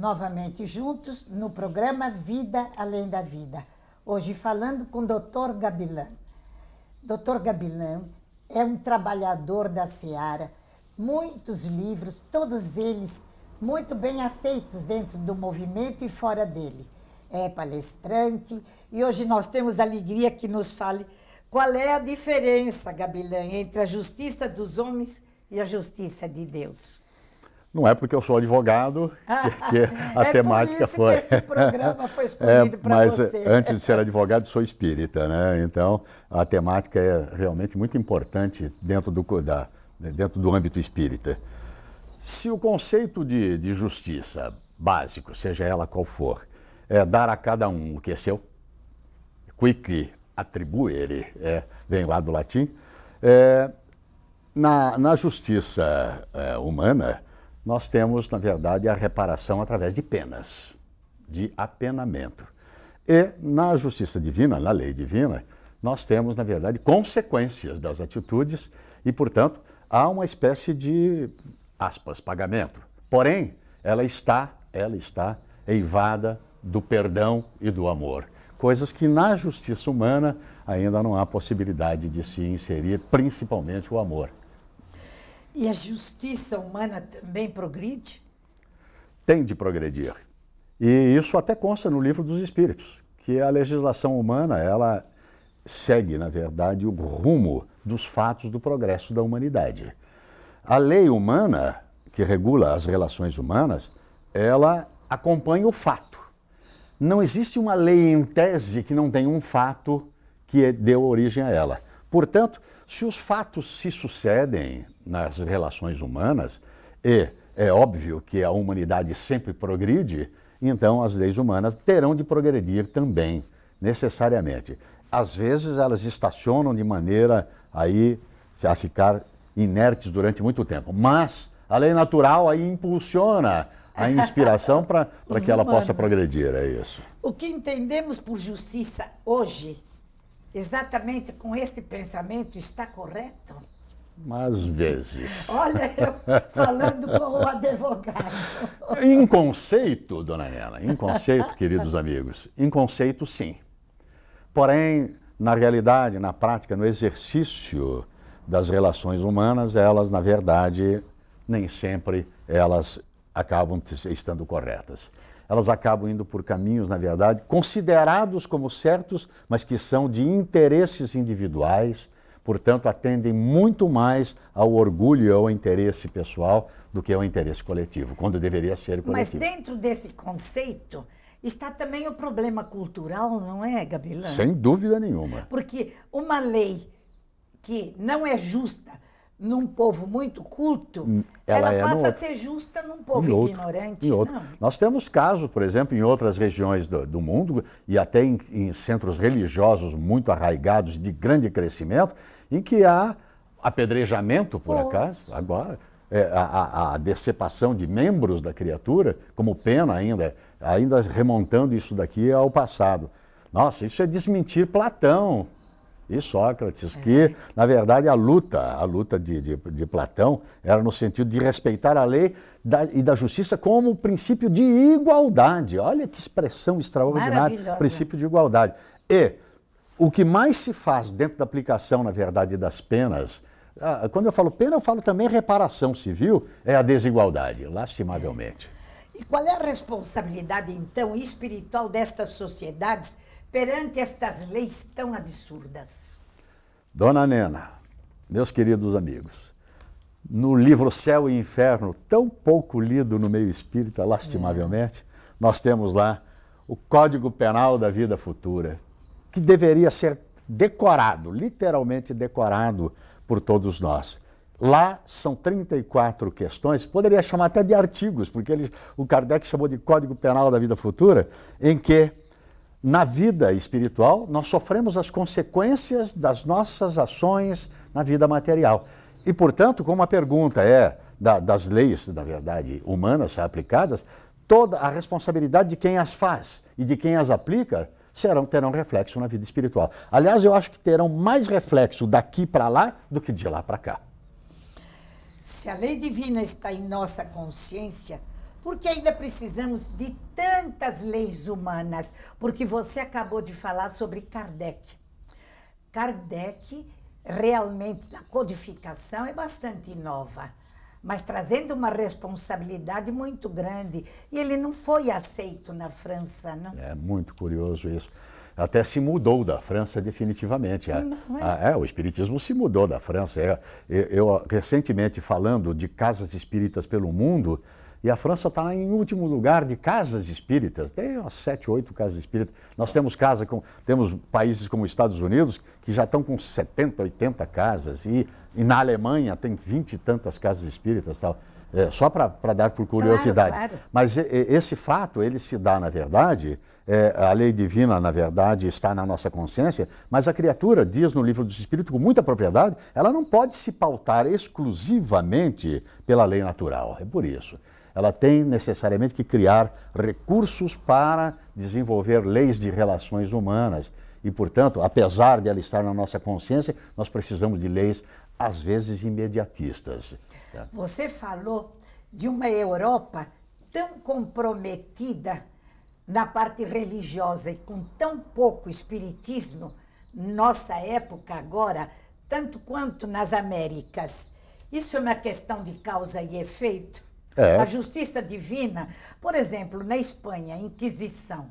novamente juntos no programa Vida Além da Vida. Hoje falando com o Dr. Gabilan. Dr. Gabilan é um trabalhador da Seara, muitos livros, todos eles muito bem aceitos dentro do movimento e fora dele. É palestrante e hoje nós temos a alegria que nos fale qual é a diferença, Gabilan, entre a justiça dos homens e a justiça de Deus. Não é porque eu sou advogado que, a é temática foi. esse programa foi escolhido é, Mas você. antes de ser advogado, sou espírita, né? Então a temática é realmente muito importante dentro do, da, dentro do âmbito espírita. Se o conceito de, de justiça básico, seja ela qual for, é dar a cada um o que é seu, qui attribuere, é, vem lá do latim, é, na, na justiça é, humana, nós temos, na verdade, a reparação através de penas, de apenamento. E na justiça divina, na lei divina, nós temos, na verdade, consequências das atitudes e, portanto, há uma espécie de, aspas, pagamento. Porém, ela está, ela está eivada do perdão e do amor. Coisas que na justiça humana ainda não há possibilidade de se inserir, principalmente o amor. E a justiça humana também progride? Tem de progredir. E isso até consta no livro dos Espíritos, que a legislação humana, ela segue, na verdade, o rumo dos fatos do progresso da humanidade. A lei humana, que regula as relações humanas, ela acompanha o fato. Não existe uma lei em tese que não tenha um fato que deu origem a ela. Portanto, se os fatos se sucedem nas relações humanas, e é óbvio que a humanidade sempre progride, então as leis humanas terão de progredir também, necessariamente. Às vezes elas estacionam de maneira aí a ficar inertes durante muito tempo, mas a lei natural aí impulsiona a inspiração para que humanos. ela possa progredir, é isso. O que entendemos por justiça hoje exatamente com este pensamento está correto? Às vezes. Olha, eu falando com o advogado. em conceito, dona Nela. em conceito, queridos amigos, em conceito, sim. Porém, na realidade, na prática, no exercício das relações humanas, elas, na verdade, nem sempre elas acabam estando corretas elas acabam indo por caminhos, na verdade, considerados como certos, mas que são de interesses individuais, portanto, atendem muito mais ao orgulho e ao interesse pessoal do que ao interesse coletivo, quando deveria ser coletivo. Mas dentro desse conceito está também o problema cultural, não é, Gabilã? Sem dúvida nenhuma. Porque uma lei que não é justa num povo muito culto, hum, ela, ela é passa a ser justa num povo outro, ignorante. Outro. Nós temos casos, por exemplo, em outras regiões do, do mundo e até em, em, centros religiosos muito arraigados de grande crescimento, em que há apedrejamento, por Poxa. acaso, agora, é, a, a, de membros da criatura, como pena ainda, ainda remontando isso daqui ao passado. Nossa, isso é desmentir Platão e Sócrates, que, é. na verdade, a luta, a luta de, de, de Platão era no sentido de respeitar a lei da, e da justiça como princípio de igualdade. Olha que expressão extraordinária, princípio de igualdade. E o que mais se faz dentro da aplicação, na verdade, das penas, ah, quando eu falo pena, eu falo também reparação civil, é a desigualdade, lastimavelmente. E qual é a responsabilidade, então, espiritual destas sociedades? perante estas leis tão absurdas? Dona Nena, meus queridos amigos, no livro Céu e Inferno, tão pouco lido no meio espírita, lastimavelmente, é. nós temos lá o Código Penal da Vida Futura, que deveria ser decorado, literalmente decorado por todos nós. Lá são 34 questões, poderia chamar até de artigos, porque ele, o Kardec chamou de Código Penal da Vida Futura, em que na vida espiritual, nós sofremos as consequências das nossas ações na vida material. E, portanto, como a pergunta é da, das leis, na verdade, humanas aplicadas, toda a responsabilidade de quem as faz e de quem as aplica serão, terão reflexo na vida espiritual. Aliás, eu acho que terão mais reflexo daqui para lá do que de lá para cá. Se a lei divina está em nossa consciência, porque ainda precisamos de tantas leis humanas. Porque você acabou de falar sobre Kardec. Kardec, realmente, na codificação, é bastante nova, mas trazendo uma responsabilidade muito grande. E ele não foi aceito na França, não? É muito curioso isso até se mudou da França definitivamente. É. É? Ah, é, o espiritismo se mudou da França. É, eu, recentemente falando de casas espíritas pelo mundo, e a França está em último lugar de casas espíritas, tem umas sete, oito casas espíritas. Nós temos casa com, temos países como os Estados Unidos que já estão com 70, 80 casas, e, e na Alemanha tem vinte e tantas casas espíritas tal. É, só para dar por curiosidade. Claro, claro. Mas e, esse fato, ele se dá, na verdade, é, a lei divina, na verdade, está na nossa consciência, mas a criatura, diz no livro dos Espíritos, com muita propriedade, ela não pode se pautar exclusivamente pela lei natural. É por isso ela tem necessariamente que criar recursos para desenvolver leis de relações humanas. E, portanto, apesar de ela estar na nossa consciência, nós precisamos de leis, às vezes, imediatistas. Tá. Você falou de uma Europa tão comprometida na parte religiosa e com tão pouco espiritismo, nossa época agora, tanto quanto nas Américas. Isso é uma questão de causa e efeito? É. A justiça divina, por exemplo, na Espanha, a Inquisição,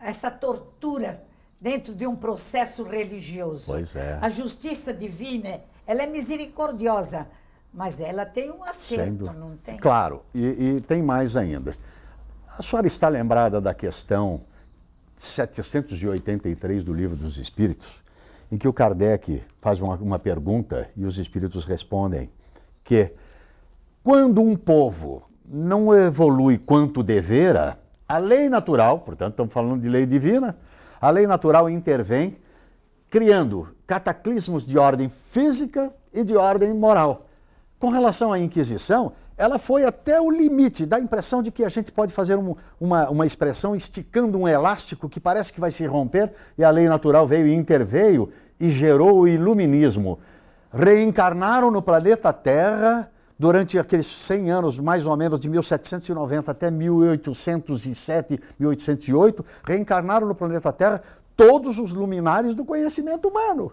essa tortura dentro de um processo religioso. Pois é. A justiça divina, ela é misericordiosa, mas ela tem um acerto, Sendo... não tem? Claro, e, e tem mais ainda. A senhora está lembrada da questão 783 do Livro dos Espíritos, em que o Kardec faz uma, uma pergunta e os espíritos respondem que quando um povo não evolui quanto devera, a lei natural, portanto, estamos falando de lei divina, a lei natural intervém criando cataclismos de ordem física e de ordem moral. Com relação à Inquisição, ela foi até o limite, dá a impressão de que a gente pode fazer um, uma, uma expressão esticando um elástico que parece que vai se romper, e a lei natural veio e interveio e gerou o iluminismo. Reencarnaram no planeta Terra durante aqueles 100 anos, mais ou menos, de 1790 até 1807, 1808, reencarnaram no planeta Terra todos os luminares do conhecimento humano.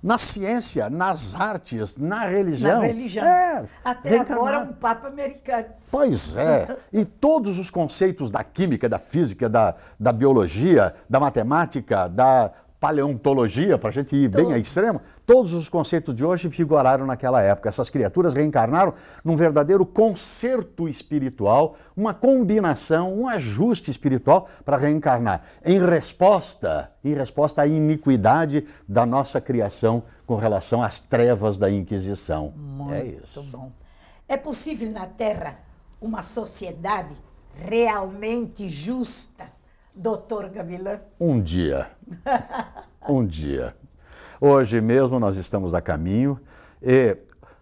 Na ciência, nas artes, na religião. Na religião. É, Até agora um Papa americano. Pois é. E todos os conceitos da química, da física, da, da biologia, da matemática, da paleontologia, para a gente ir todos. bem a extremo, Todos os conceitos de hoje vigoraram naquela época. Essas criaturas reencarnaram num verdadeiro concerto espiritual, uma combinação, um ajuste espiritual para reencarnar, em resposta, em resposta à iniquidade da nossa criação com relação às trevas da Inquisição. É Muito é isso. bom. É possível na Terra uma sociedade realmente justa, doutor Gabilan? Um dia. um dia. Hoje mesmo nós estamos a caminho e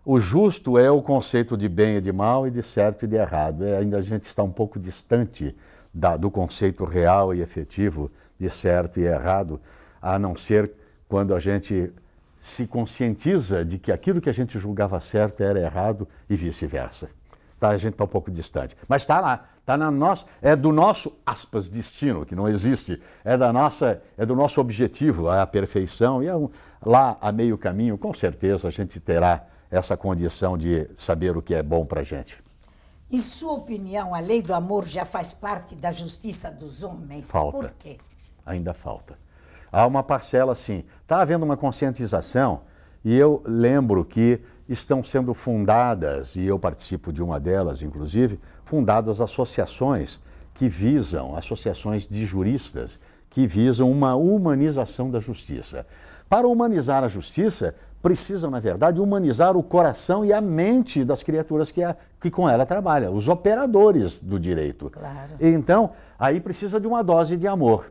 o justo é o conceito de bem e de mal e de certo e de errado. É, ainda a gente está um pouco distante da, do conceito real e efetivo de certo e errado, a não ser quando a gente se conscientiza de que aquilo que a gente julgava certo era errado e vice-versa. Tá, a gente está um pouco distante. Mas está lá, está na nossa, é do nosso aspas destino que não existe, é da nossa, é do nosso objetivo, é a perfeição e é Lá a meio caminho, com certeza, a gente terá essa condição de saber o que é bom para a gente. Em sua opinião, a lei do amor já faz parte da justiça dos homens? Falta. Por quê? Ainda falta. Há uma parcela, sim. Está havendo uma conscientização e eu lembro que estão sendo fundadas, e eu participo de uma delas, inclusive, fundadas associações que visam, associações de juristas, que visam uma humanização da justiça. Para humanizar a justiça, precisam, na verdade, humanizar o coração e a mente das criaturas que, a, que com ela trabalham, os operadores do direito. Claro. Então, aí precisa de uma dose de amor,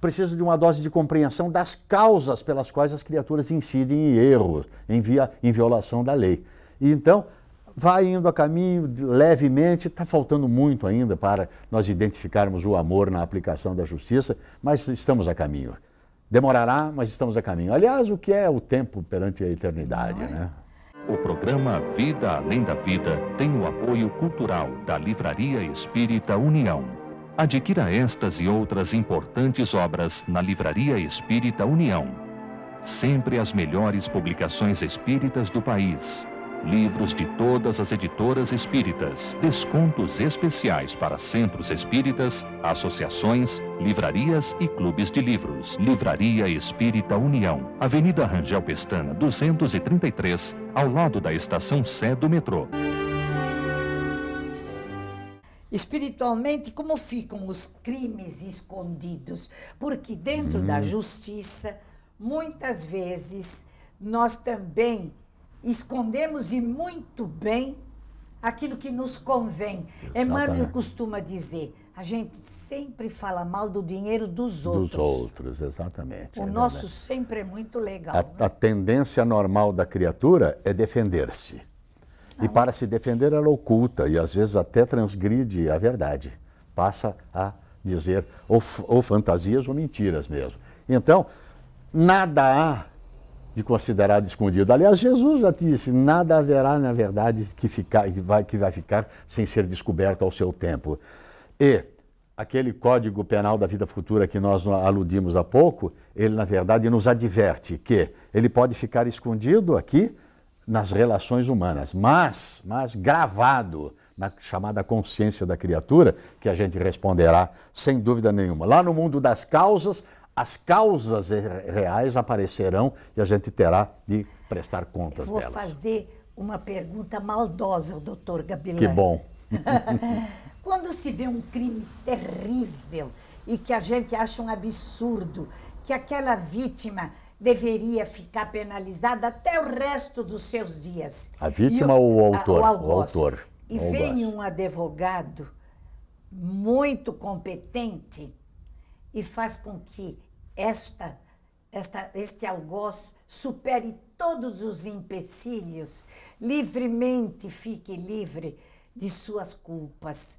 precisa de uma dose de compreensão das causas pelas quais as criaturas incidem em erros, em, via, em violação da lei. E então, vai indo a caminho levemente, está faltando muito ainda para nós identificarmos o amor na aplicação da justiça, mas estamos a caminho. Demorará, mas estamos a caminho. Aliás, o que é o tempo perante a eternidade, é? né? O programa Vida Além da Vida tem o apoio cultural da Livraria Espírita União. Adquira estas e outras importantes obras na Livraria Espírita União. Sempre as melhores publicações espíritas do país livros de todas as editoras espíritas, descontos especiais para centros espíritas, associações, livrarias e clubes de livros. Livraria Espírita União, Avenida Rangel Pestana, 233, ao lado da estação Sé do metrô. Espiritualmente, como ficam os crimes escondidos? Porque dentro hum. da justiça, muitas vezes, nós também escondemos e muito bem aquilo que nos convém. Exatamente. Emmanuel costuma dizer: a gente sempre fala mal do dinheiro dos outros. Dos outros, exatamente. O é nosso verdade. sempre é muito legal. A, né? a, tendência normal da criatura é defender-se. Ah, e para se defender, ela oculta e às vezes até transgride a verdade. Passa a dizer ou, ou fantasias ou mentiras mesmo. Então, nada há de considerado escondido. Aliás, Jesus já disse: nada haverá, na verdade, que, ficar, que, vai, que vai ficar sem ser descoberto ao seu tempo. E aquele Código Penal da Vida Futura que nós aludimos há pouco, ele, na verdade, nos adverte que ele pode ficar escondido aqui nas relações humanas, mas, mas gravado na chamada consciência da criatura, que a gente responderá sem dúvida nenhuma. Lá no mundo das causas, as causas reais aparecerão e a gente terá de prestar contas vou delas. Vou fazer uma pergunta maldosa ao doutor Gabilão. Que bom. Quando se vê um crime terrível e que a gente acha um absurdo, que aquela vítima deveria ficar penalizada até o resto dos seus dias. A vítima o, ou o autor? A, o, o, autor. E o vem um advogado muito competente e faz com que esta, esta, este algoz supere todos os empecilhos, livremente fique livre de suas culpas.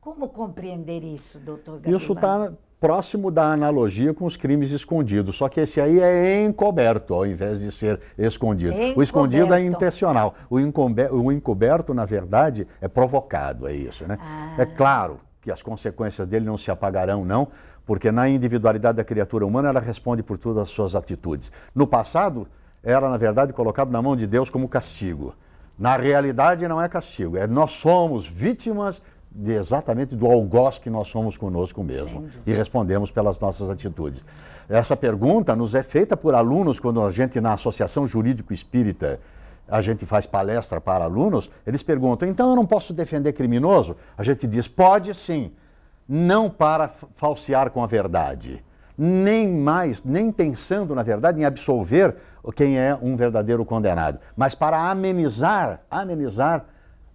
Como compreender isso, doutor Gabriel? Isso está próximo da analogia com os crimes escondidos, só que esse aí é encoberto, ao invés de ser escondido. Encoberto. O escondido é intencional, o, encoberto, na verdade, é provocado, é isso, né? Ah. É claro, que as consequências dele não se apagarão, não, porque na individualidade da criatura humana ela responde por todas as suas atitudes. No passado, era, na verdade, colocado na mão de Deus como castigo. Na realidade, não é castigo, é nós somos vítimas de exatamente do algoz que nós somos conosco mesmo e respondemos pelas nossas atitudes. Essa pergunta nos é feita por alunos quando a gente, na Associação Jurídico Espírita, a gente faz palestra para alunos, eles perguntam: então eu não posso defender criminoso? A gente diz: pode sim, não para falsear com a verdade, nem mais, nem pensando na verdade em absolver quem é um verdadeiro condenado, mas para amenizar, amenizar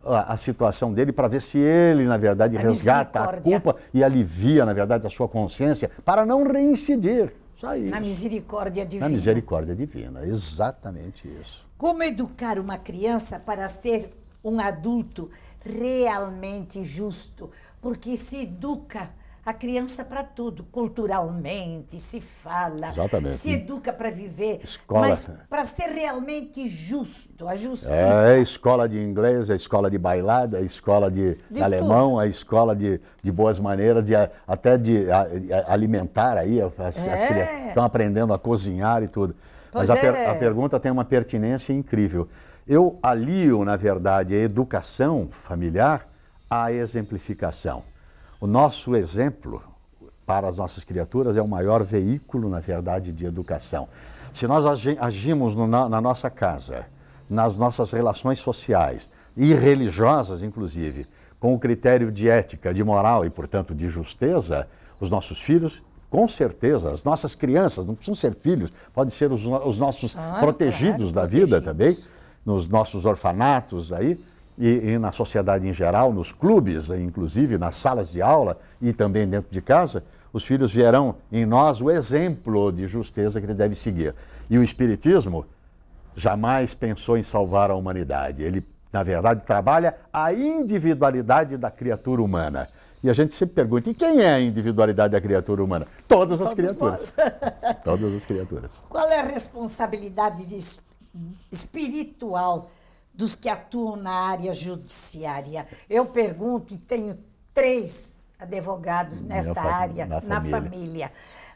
a, situação dele para ver se ele, na verdade, a resgata a culpa e alivia, na verdade, a sua consciência para não reincidir. Só isso. Na misericórdia divina. Na misericórdia divina, exatamente isso. Como educar uma criança para ser um adulto realmente justo? Porque se educa a criança para tudo, culturalmente, se fala, Exatamente. se educa para viver, escola. mas para ser realmente justo, a justiça. É, a é escola de inglês, a é escola de bailada, a é escola de, de alemão, tudo. a escola de, de boas maneiras, de, até de a, alimentar aí, as, é. as crianças estão aprendendo a cozinhar e tudo. Mas a, per a, é. pergunta tem uma pertinência incrível. Eu alio, na verdade, a educação familiar à exemplificação. O nosso exemplo para as nossas criaturas é o maior veículo, na verdade, de educação. Se nós agi agimos no, na, na nossa casa, nas nossas relações sociais e religiosas, inclusive, com o critério de ética, de moral e, portanto, de justeza, os nossos filhos com certeza, as nossas crianças não precisam ser filhos, podem ser os, os nossos ah, protegidos claro, da protegidos. vida também, nos nossos orfanatos aí, e, e, na sociedade em geral, nos clubes, inclusive nas salas de aula e também dentro de casa, os filhos verão em nós o exemplo de justeza que ele deve seguir. E o Espiritismo jamais pensou em salvar a humanidade. Ele, na verdade, trabalha a individualidade da criatura humana e a gente sempre pergunta: e quem é a individualidade da criatura humana? Todas as Todos criaturas. Todas as criaturas. Qual é a responsabilidade espiritual dos que atuam na área judiciária? Eu pergunto, e tenho três advogados nesta área, na família. na família.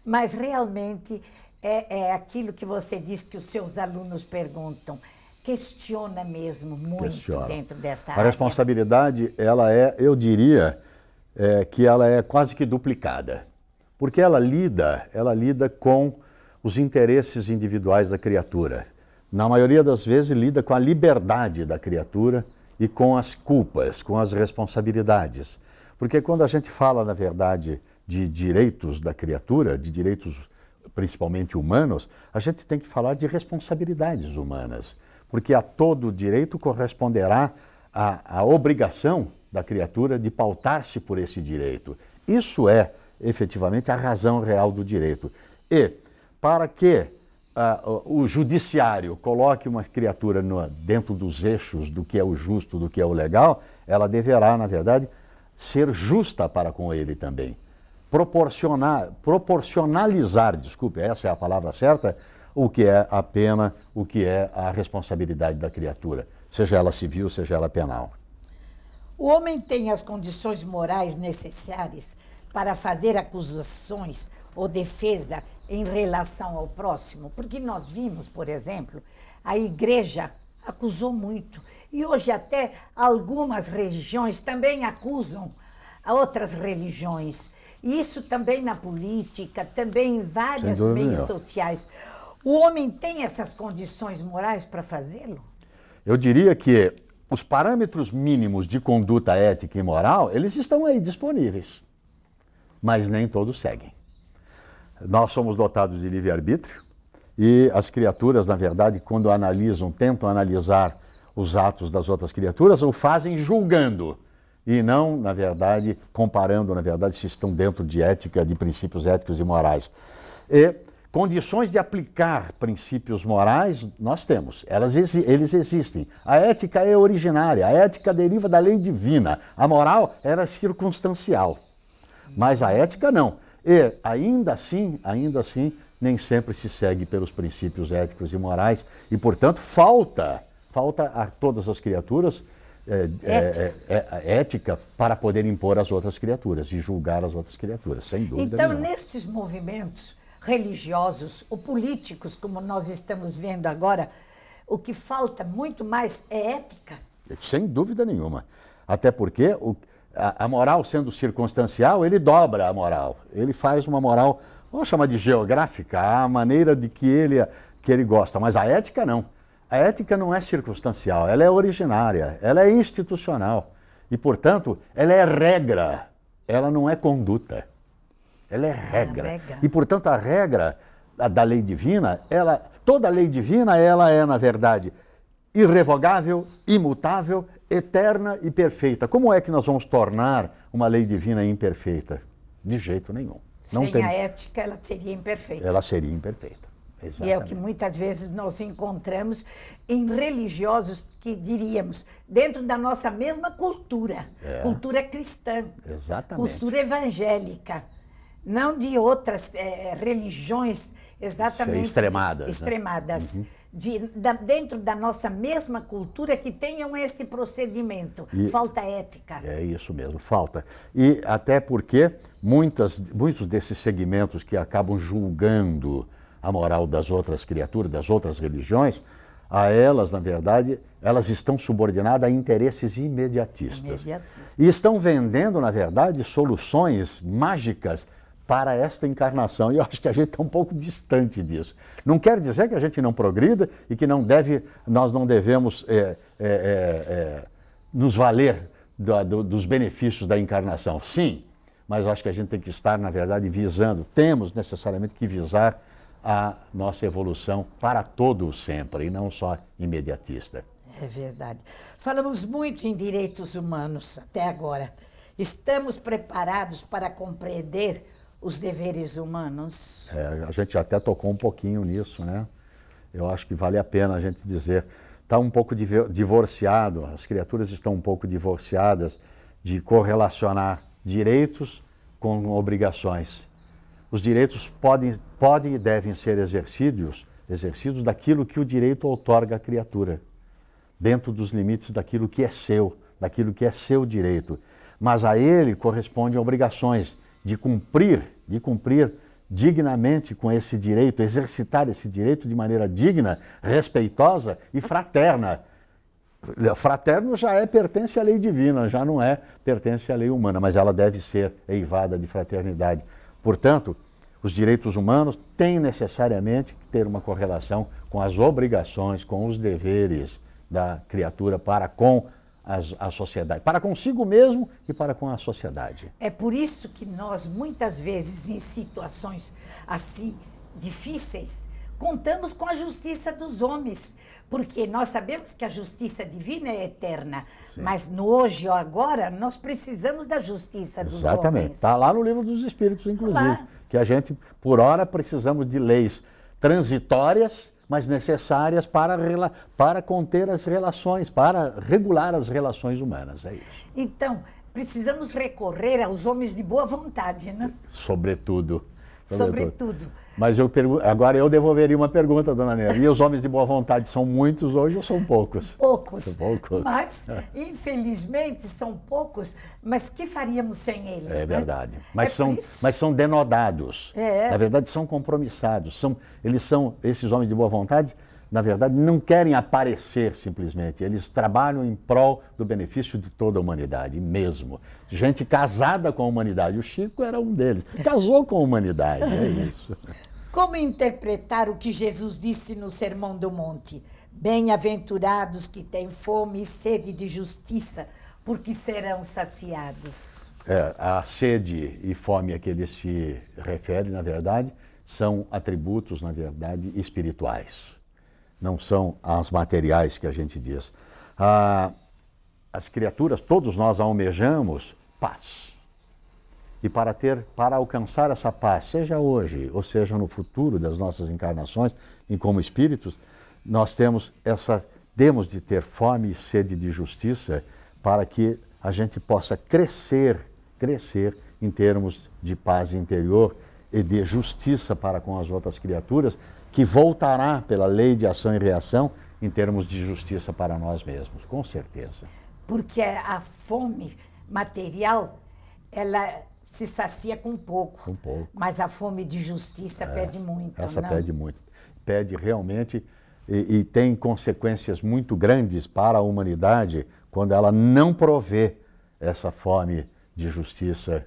Mas realmente é, é aquilo que você diz que os seus alunos perguntam questiona mesmo muito Questiona. dentro desta a área. A responsabilidade, ela é, eu diria, é, que ela é quase que duplicada, porque ela lida, ela lida com os interesses individuais da criatura. Na maioria das vezes lida com a liberdade da criatura e com as culpas, com as responsabilidades. Porque quando a gente fala, na verdade, de direitos da criatura, de direitos principalmente humanos, a gente tem que falar de responsabilidades humanas, porque a todo direito corresponderá a, a obrigação da criatura de pautar-se por esse direito. Isso é, efetivamente, a razão real do direito. E, para que uh, o judiciário coloque uma criatura no, dentro dos eixos do que é o justo, do que é o legal, ela deverá, na verdade, ser justa para com ele também. Proporcionar, proporcionalizar, desculpe, essa é a palavra certa, o que é a pena, o que é a responsabilidade da criatura seja ela civil, seja ela penal. O homem tem as condições morais necessárias para fazer acusações ou defesa em relação ao próximo, porque nós vimos, por exemplo, a igreja acusou muito. E hoje até algumas religiões também acusam outras religiões. Isso também na política, também em várias meios sociais. O homem tem essas condições morais para fazê-lo? Eu diria que os parâmetros mínimos de conduta ética e moral, eles estão aí disponíveis, mas nem todos seguem. Nós somos dotados de livre-arbítrio e as criaturas, na verdade, quando analisam, tentam analisar os atos das outras criaturas, o fazem julgando e não, na verdade, comparando, na verdade, se estão dentro de ética, de princípios éticos e morais. E Condições de aplicar princípios morais nós temos, elas, eles existem. A ética é originária, a ética deriva da lei divina, a moral era circunstancial, mas a ética não. E ainda assim, ainda assim, nem sempre se segue pelos princípios éticos e morais e, portanto, falta, falta a todas as criaturas é, é ética. É, é, é, ética. para poder impor às outras criaturas e julgar as outras criaturas, sem dúvida. Então, nenhuma. nestes movimentos religiosos ou políticos, como nós estamos vendo agora, o que falta muito mais é ética. Sem dúvida nenhuma. Até porque o, a, a, moral sendo circunstancial, ele dobra a moral. Ele faz uma moral, vamos chamar de geográfica, a maneira de que ele, que ele gosta. Mas a ética não. A ética não é circunstancial, ela é originária, ela é institucional. E, portanto, ela é regra, ela não é conduta. Ela é ah, regra. regra. E, portanto, a regra da lei divina, ela, toda lei divina, ela é, na verdade, irrevogável, imutável, eterna e perfeita. Como é que nós vamos tornar uma lei divina imperfeita? De jeito nenhum. Não Sem tem... a ética, ela seria imperfeita. Ela seria imperfeita. Exatamente. E é o que muitas vezes nós encontramos em religiosos que diríamos dentro da nossa mesma cultura, é. cultura cristã, Exatamente. cultura evangélica não de outras é, religiões exatamente extremadas, né? extremadas uhum. de, da, dentro da nossa mesma cultura que tenham esse procedimento. E falta ética. Né? É isso mesmo, falta. E até porque muitas, muitos desses segmentos que acabam julgando a moral das outras criaturas, das outras religiões, a elas, na verdade, elas estão subordinadas a interesses imediatistas. imediatistas. E estão vendendo, na verdade, soluções mágicas para esta encarnação. E eu acho que a gente está um pouco distante disso. Não quer dizer que a gente não progrida e que não deve, nós não devemos é, é, é, é nos valer do, do, dos benefícios da encarnação. Sim, mas acho que a gente tem que estar, na verdade, visando, temos necessariamente que visar a nossa evolução para todo o sempre e não só imediatista. É verdade. Falamos muito em direitos humanos até agora. Estamos preparados para compreender os deveres humanos. É, a gente até tocou um pouquinho nisso, né? Eu acho que vale a pena a gente dizer. Está um pouco divorciado, as criaturas estão um pouco divorciadas de correlacionar direitos com obrigações. Os direitos podem, podem e devem ser exercidos, exercidos daquilo que o direito outorga à criatura, dentro dos limites daquilo que é seu, daquilo que é seu direito. Mas a ele correspondem obrigações, de cumprir, de cumprir dignamente com esse direito, exercitar esse direito de maneira digna, respeitosa e fraterna. Fraterno já é pertence à lei divina, já não é pertence à lei humana, mas ela deve ser eivada de fraternidade. Portanto, os direitos humanos têm necessariamente que ter uma correlação com as obrigações, com os deveres da criatura para com sociedade, para consigo mesmo e para com a sociedade. É por isso que nós, muitas vezes, em situações assim difíceis, contamos com a justiça dos homens, porque nós sabemos que a justiça divina é eterna, Sim. mas no hoje ou agora nós precisamos da justiça dos Exatamente. homens. Exatamente, está lá no livro dos Espíritos, tá inclusive, lá. que a gente, por hora, precisamos de leis transitórias mas necessárias para, para conter as relações, para regular as relações humanas. É isso. Então, precisamos recorrer aos homens de boa vontade, né? Sobretudo. Sobre tudo. Mas eu agora eu devolveria uma pergunta, dona Nena. E os homens de boa vontade são muitos hoje ou são poucos? Poucos. São poucos. Mas, é. infelizmente, são poucos, mas que faríamos sem eles? É né? verdade. Mas, é são, mas são denodados. É. Na verdade, são compromissados. São, eles são, esses homens de boa vontade, na verdade, não querem aparecer simplesmente. Eles trabalham em prol do benefício de toda a humanidade, mesmo. Gente casada com a humanidade. O Chico era um deles. Casou com a humanidade, é isso. Como interpretar o que Jesus disse no Sermão do Monte? Bem-aventurados que têm fome e sede de justiça, porque serão saciados. É, a sede e fome a que ele se refere, na verdade, são atributos, na verdade, espirituais não são as materiais que a gente diz. Ah, as criaturas, todos nós almejamos paz. E para ter, para alcançar essa paz, seja hoje ou seja no futuro das nossas encarnações e como espíritos, nós temos essa temos de ter fome e sede de justiça para que a gente possa crescer, crescer em termos de paz interior e de justiça para com as outras criaturas, que voltará pela lei de ação e reação em termos de justiça para nós mesmos, com certeza. Porque a fome material, ela se sacia com pouco. Com pouco. Mas a fome de justiça essa, é, pede muito. Essa não? pede muito. Pede realmente e, e, tem consequências muito grandes para a humanidade quando ela não provê essa fome de justiça.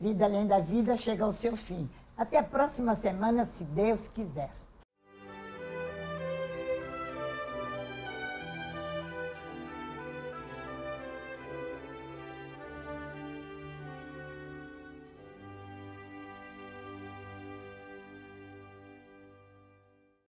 Vida além da vida chega ao seu fim. Até a próxima semana, se Deus quiser.